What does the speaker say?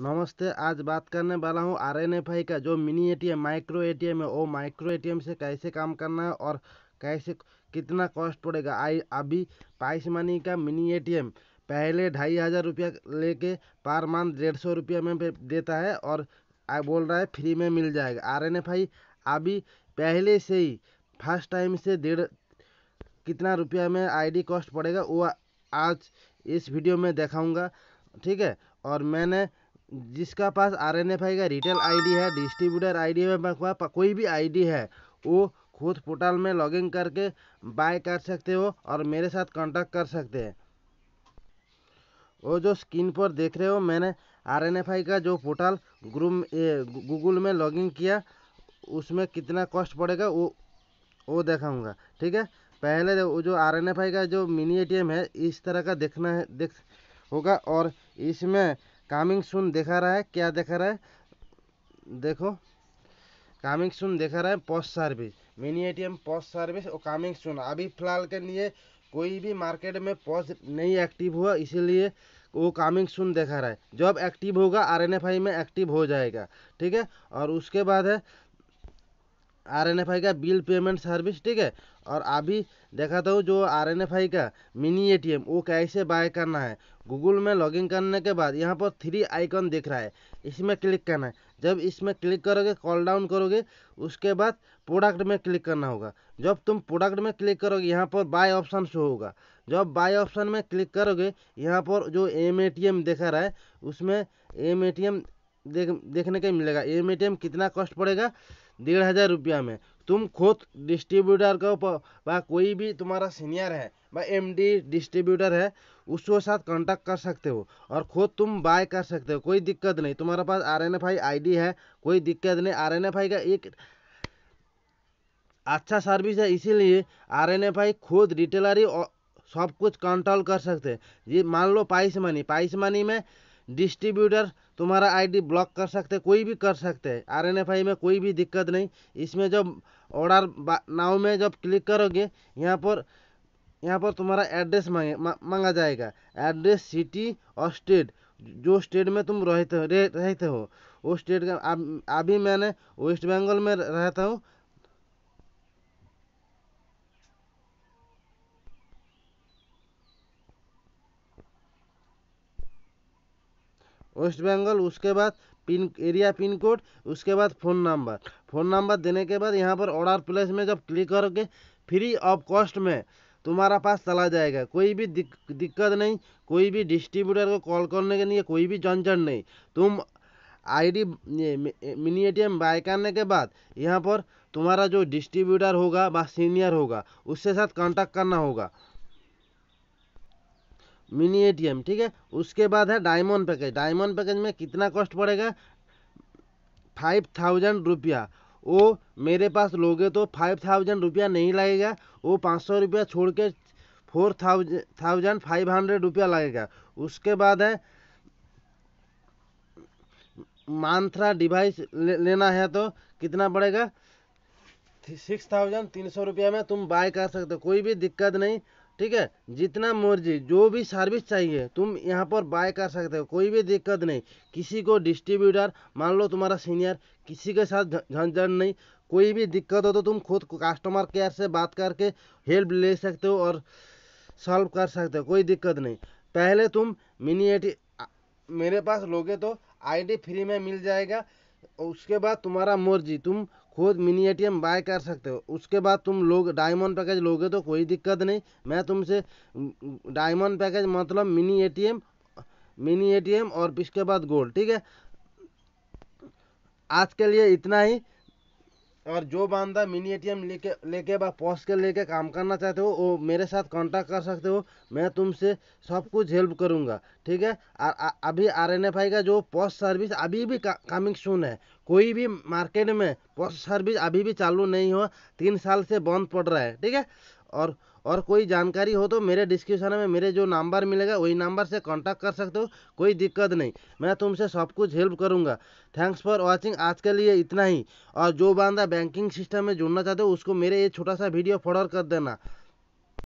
नमस्ते आज बात करने वाला हूँ आर एन एफ आई का जो mini A T M micro A T M है वो माइक्रो ए टी एम से कैसे काम करना है और कैसे कितना कॉस्ट पड़ेगा आई अभी पाइस मनी का मिनी ए टी एम पहले ढाई हज़ार रुपया लेके पर मंथ डेढ़ सौ रुपया में देता है और बोल रहा है फ्री में मिल जाएगा आर एन एफ आई अभी पहले से ही फर्स्ट टाइम से डेढ़ कितना रुपया में डी कॉस्ट पड़ेगा वो आज इस वीडियो में दिखाऊंगा ठीक है और मैंने जिसका पास आर एन एफ आई का रिटेल आईडी है डिस्ट्रीब्यूटर आईडी है कोई भी आईडी है वो खुद पोर्टल में लॉगिन करके बाय कर सकते हो और मेरे साथ कांटेक्ट कर सकते हैं वो जो स्क्रीन पर देख रहे हो मैंने आर एन एफ आई का जो पोर्टल ग्रूम गूगल में लॉगिन किया उसमें कितना कॉस्ट पड़ेगा वो वो देखाऊँगा ठीक है पहले तो वो जो आर एन एफ आई का जो मिनी ए टी एम है इस तरह का देखना है देख होगा और इसमें कामिंग सुन देखा रहा है क्या देखा रहा है देखो कामिंग सुन देखा रहा है post service mini ATM post service और कामिंग सुन अभी फिलहाल के लिए कोई भी मार्केट में पोस्ट नहीं एक्टिव हुआ इसीलिए वो कामिंग सुन देखा रहा है जब एक्टिव होगा आर एन एफ आई में एक्टिव हो जाएगा ठीक है और उसके बाद है आर एन एफ आई का बिल पेमेंट सर्विस ठीक है और अभी देखाता हूँ जो आर एन एफ आई का मिनी ए टी एम वो कैसे बाय करना है गूगल में लॉगिन करने के बाद यहाँ पर थ्री आइकन दिख रहा है इसमें क्लिक करना है जब इसमें क्लिक करोगे कॉल डाउन करोगे उसके बाद प्रोडक्ट में क्लिक करना होगा जब तुम प्रोडक्ट में क्लिक करोगे यहाँ पर बाय ऑप्शन शो होगा जब बाय ऑप्शन में क्लिक करोगे यहाँ पर जो एम ए टी एम देखा रहा है उसमें एम ए टी एम देख देखने का मिलेगा एम ए टी एम कितना कॉस्ट पड़ेगा डेढ़ हज़ार रुपया में तुम खुद डिस्ट्रीब्यूटर को व कोई भी तुम्हारा सीनियर है व एमडी डिस्ट्रीब्यूटर है उसके साथ कांटेक्ट कर सकते हो और खुद तुम बाय कर सकते हो कोई दिक्कत नहीं तुम्हारे पास R N F I I है कोई दिक्कत नहीं आर एन एफ आई का एक अच्छा सर्विस है इसीलिए आर एन एफ आई खुद रिटेलरी सब कुछ कंट्रोल कर सकते हैं ये मान लो पाइस मनी पाइस मनी में डिस्ट्रीब्यूटर तुम्हारा आईडी ब्लॉक कर सकते हैं कोई भी कर सकते हैं आर में कोई भी दिक्कत नहीं इसमें जब ऑर्डर नाव में जब क्लिक करोगे यहाँ पर यहाँ पर तुम्हारा एड्रेस मांगे मांगा जाएगा एड्रेस सिटी और स्टेट जो स्टेट में तुम रहते हो रहते हो वो स्टेट का अभी मैंने वेस्ट बंगाल में रहता हूँ वेस्ट बंगाल उसके बाद पिन एरिया पिन कोड उसके बाद फ़ोन नंबर फ़ोन नंबर देने के बाद यहाँ पर ऑर्डर प्लेस में जब क्लिक करोगे फ्री ऑफ कॉस्ट में तुम्हारा पास चला जाएगा कोई भी दिक्कत नहीं कोई भी डिस्ट्रीब्यूटर को कॉल करने के लिए कोई भी झंझट नहीं तुम आईडी मिनी एम बाय करने के बाद यहाँ पर तुम्हारा जो डिस्ट्रीब्यूटर होगा व सीनियर होगा उसके साथ कांटेक्ट करना होगा मिनी एटीएम ठीक है उसके बाद है डायमंड पैकेज डायमंड पैकेज में कितना कॉस्ट पड़ेगा फाइव थाउजेंड रुपया वो मेरे पास लोगे तो फाइव थाउजेंड रुपया नहीं लगेगा वो पाँच सौ रुपया छोड़ के four thousand thousand five hundred रुपया लगेगा उसके बाद है मांथरा डिवाइस ले, लेना है तो कितना पड़ेगा सिक्स थाउजेंड तीन सौ रुपया में तुम बाय कर सकते हो कोई भी दिक्कत नहीं ठीक है जितना मर्जी जो भी सर्विस चाहिए तुम यहाँ पर बाय कर सकते हो कोई भी दिक्कत नहीं किसी को डिस्ट्रीब्यूटर मान लो तुम्हारा सीनियर किसी के साथ झंझट नहीं कोई भी दिक्कत हो तो तुम खुद कस्टमर केयर से बात करके हेल्प ले सकते हो और सॉल्व कर सकते हो कोई दिक्कत नहीं पहले तुम मिनी एटी मेरे पास लोगे तो आईडी फ्री में मिल जाएगा उसके बाद तुम्हारा मर्जी तुम खुद मिनी एटीएम बाय कर सकते हो उसके बाद तुम लोग डायमंड पैकेज लोगे तो कोई दिक्कत नहीं मैं तुमसे डायमंड पैकेज मतलब मिनी एटीएम मिनी एटीएम और इसके बाद गोल्ड ठीक है आज के लिए इतना ही और जो बंदा मिनी एटीएम लेके लेके व पहुँच के लेके काम करना चाहते हो वो मेरे साथ कांटेक्ट कर सकते हो मैं तुमसे सब कुछ हेल्प करूँगा ठीक है और अभी आर एन एफ आई का जो पोस्ट सर्विस अभी भी का, कमिंग सून है कोई भी मार्केट में पोस्ट सर्विस अभी भी चालू नहीं हो तीन साल से बंद पड़ रहा है ठीक है और और कोई जानकारी हो तो मेरे डिस्क्रिप्शन में मेरे जो नंबर मिलेगा वही नंबर से कांटेक्ट कर सकते हो कोई दिक्कत नहीं मैं तुमसे सब कुछ हेल्प करूँगा थैंक्स फॉर वॉचिंग आज के लिए इतना ही और जो बंदा बैंकिंग सिस्टम में जुड़ना चाहते हो उसको मेरे ये छोटा सा वीडियो फॉरवर्ड कर देना